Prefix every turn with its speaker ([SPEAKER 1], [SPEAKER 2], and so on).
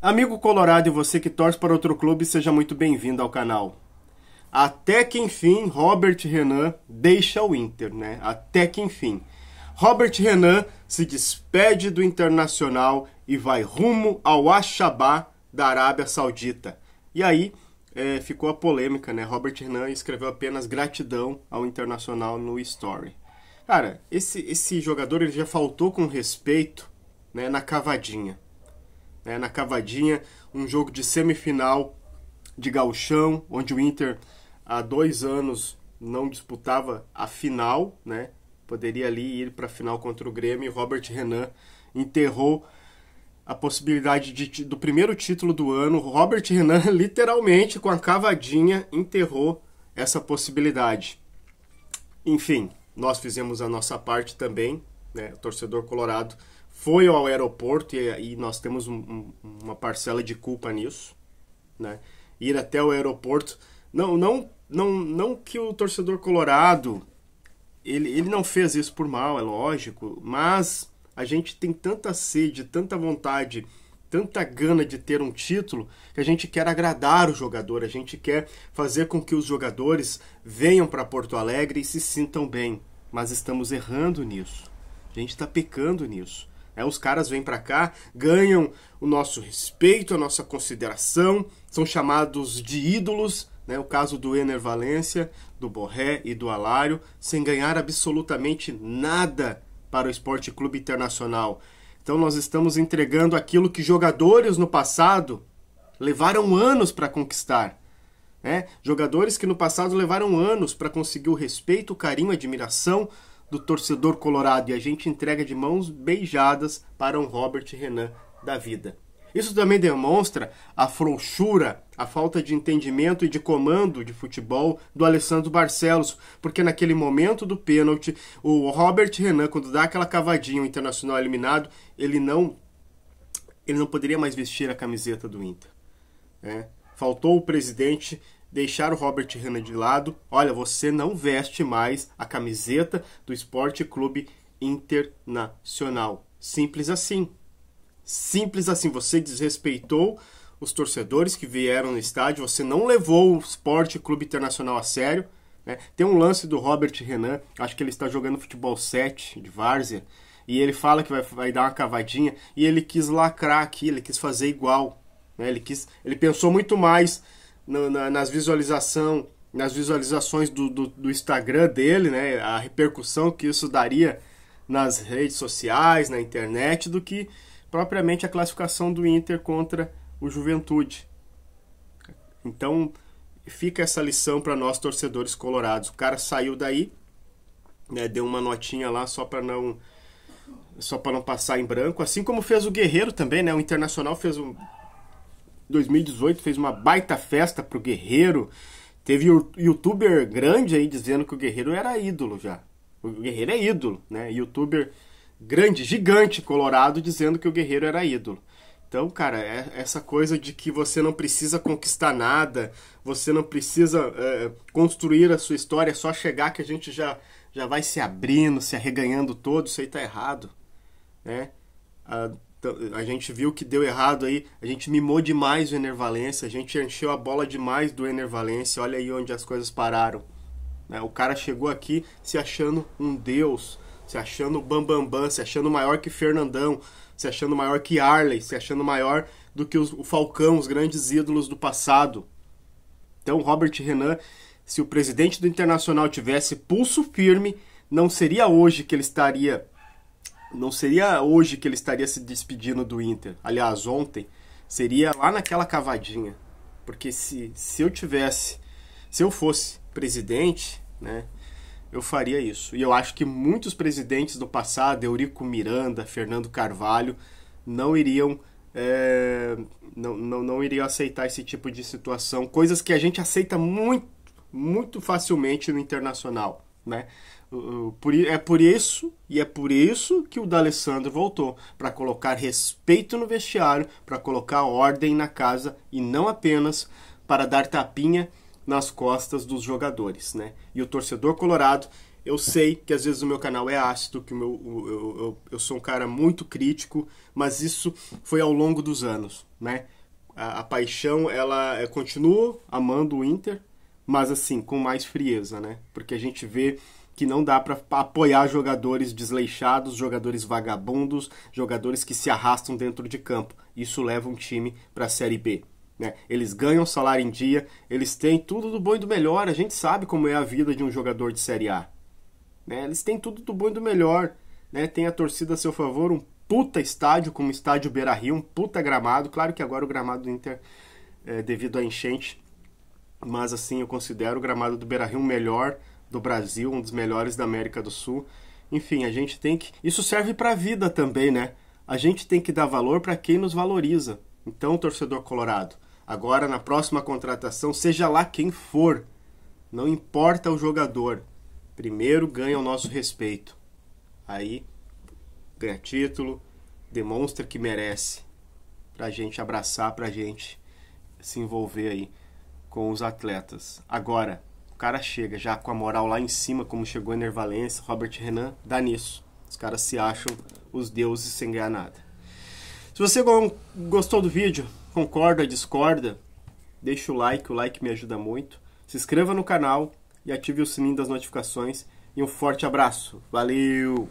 [SPEAKER 1] Amigo Colorado e você que torce para outro clube, seja muito bem-vindo ao canal. Até que enfim, Robert Renan deixa o Inter, né? Até que enfim. Robert Renan se despede do Internacional e vai rumo ao Achabá da Arábia Saudita. E aí é, ficou a polêmica, né? Robert Renan escreveu apenas gratidão ao Internacional no Story. Cara, esse, esse jogador ele já faltou com respeito né, na cavadinha né, na Cavadinha, um jogo de semifinal de gauchão, onde o Inter há dois anos não disputava a final, né? Poderia ali ir para a final contra o Grêmio Robert Renan enterrou a possibilidade de, do primeiro título do ano. Robert Renan, literalmente, com a cavadinha, enterrou essa possibilidade. Enfim, nós fizemos a nossa parte também, né? O torcedor colorado foi ao aeroporto e, e nós temos um, um, uma parcela de culpa nisso, né? Ir até o aeroporto, não, não, não, não que o torcedor colorado ele, ele não fez isso por mal, é lógico, mas a gente tem tanta sede, tanta vontade, tanta gana de ter um título que a gente quer agradar o jogador, a gente quer fazer com que os jogadores venham para Porto Alegre e se sintam bem, mas estamos errando nisso, a gente está pecando nisso. É, os caras vêm para cá, ganham o nosso respeito, a nossa consideração, são chamados de ídolos, né? o caso do Ener Valência, do Borré e do Alário, sem ganhar absolutamente nada para o Esporte Clube Internacional. Então nós estamos entregando aquilo que jogadores no passado levaram anos para conquistar. Né? Jogadores que no passado levaram anos para conseguir o respeito, o carinho, a admiração do torcedor colorado e a gente entrega de mãos beijadas para um Robert Renan da vida. Isso também demonstra a frouxura, a falta de entendimento e de comando de futebol do Alessandro Barcelos, porque naquele momento do pênalti, o Robert Renan, quando dá aquela cavadinha, o Internacional eliminado, ele não ele não poderia mais vestir a camiseta do Inter. Né? Faltou o presidente deixar o Robert Renan de lado. Olha, você não veste mais a camiseta do Esporte Clube Internacional. Simples assim. Simples assim. Você desrespeitou os torcedores que vieram no estádio, você não levou o Esporte Clube Internacional a sério. Né? Tem um lance do Robert Renan, acho que ele está jogando futebol 7 de várzea, e ele fala que vai, vai dar uma cavadinha, e ele quis lacrar aqui, ele quis fazer igual. Né? Ele, quis, ele pensou muito mais no, na, nas visualização, nas visualizações do, do, do, Instagram dele, né? A repercussão que isso daria nas redes sociais, na internet, do que propriamente a classificação do Inter contra o Juventude. Então fica essa lição para nós torcedores colorados. O cara saiu daí, né? Deu uma notinha lá só para não só para não passar em branco, assim como fez o Guerreiro também, né? O Internacional fez um 2018 fez uma baita festa pro Guerreiro. Teve o youtuber grande aí dizendo que o Guerreiro era ídolo já. O Guerreiro é ídolo, né? Youtuber grande, gigante, colorado, dizendo que o Guerreiro era ídolo. Então, cara, é essa coisa de que você não precisa conquistar nada, você não precisa é, construir a sua história, é só chegar que a gente já, já vai se abrindo, se arreganhando todo, isso aí tá errado. Né? Ah, então, a gente viu que deu errado aí, a gente mimou demais o Enervalência, a gente encheu a bola demais do Enervalência, olha aí onde as coisas pararam. Né? O cara chegou aqui se achando um deus, se achando bambambam, bam, bam, se achando maior que Fernandão, se achando maior que Arley, se achando maior do que os, o Falcão, os grandes ídolos do passado. Então, Robert Renan, se o presidente do Internacional tivesse pulso firme, não seria hoje que ele estaria não seria hoje que ele estaria se despedindo do Inter. Aliás, ontem seria lá naquela cavadinha. Porque se, se eu tivesse, se eu fosse presidente, né, eu faria isso. E eu acho que muitos presidentes do passado, Eurico Miranda, Fernando Carvalho, não iriam é, não, não, não iriam aceitar esse tipo de situação. Coisas que a gente aceita muito, muito facilmente no internacional né? É por isso e é por isso que o D'Alessandro voltou para colocar respeito no vestiário, para colocar ordem na casa e não apenas para dar tapinha nas costas dos jogadores, né? E o torcedor colorado, eu sei que às vezes o meu canal é ácido, que meu, eu, eu, eu sou um cara muito crítico, mas isso foi ao longo dos anos, né? A, a paixão, ela eh, continua amando o Inter, mas assim, com mais frieza, né? Porque a gente vê que não dá para apoiar jogadores desleixados, jogadores vagabundos, jogadores que se arrastam dentro de campo. Isso leva um time para a Série B. Né? Eles ganham salário em dia, eles têm tudo do bom e do melhor. A gente sabe como é a vida de um jogador de Série A. Né? Eles têm tudo do bom e do melhor. Né? Tem a torcida a seu favor, um puta estádio como o estádio Beira Rio, um puta gramado. Claro que agora o gramado do Inter, é, devido à enchente, mas assim eu considero o gramado do Beira-Rio melhor do Brasil, um dos melhores da América do Sul. Enfim, a gente tem que. Isso serve para a vida também, né? A gente tem que dar valor para quem nos valoriza. Então, torcedor colorado, agora na próxima contratação, seja lá quem for, não importa o jogador, primeiro ganha o nosso respeito. Aí ganha título, demonstra que merece. Pra gente abraçar, pra gente se envolver aí com os atletas. Agora, o cara chega já com a moral lá em cima, como chegou Ener Valencia, Robert Renan, dá nisso. Os caras se acham os deuses sem ganhar nada. Se você gostou do vídeo, concorda, discorda, deixa o like, o like me ajuda muito. Se inscreva no canal e ative o sininho das notificações. E um forte abraço. Valeu!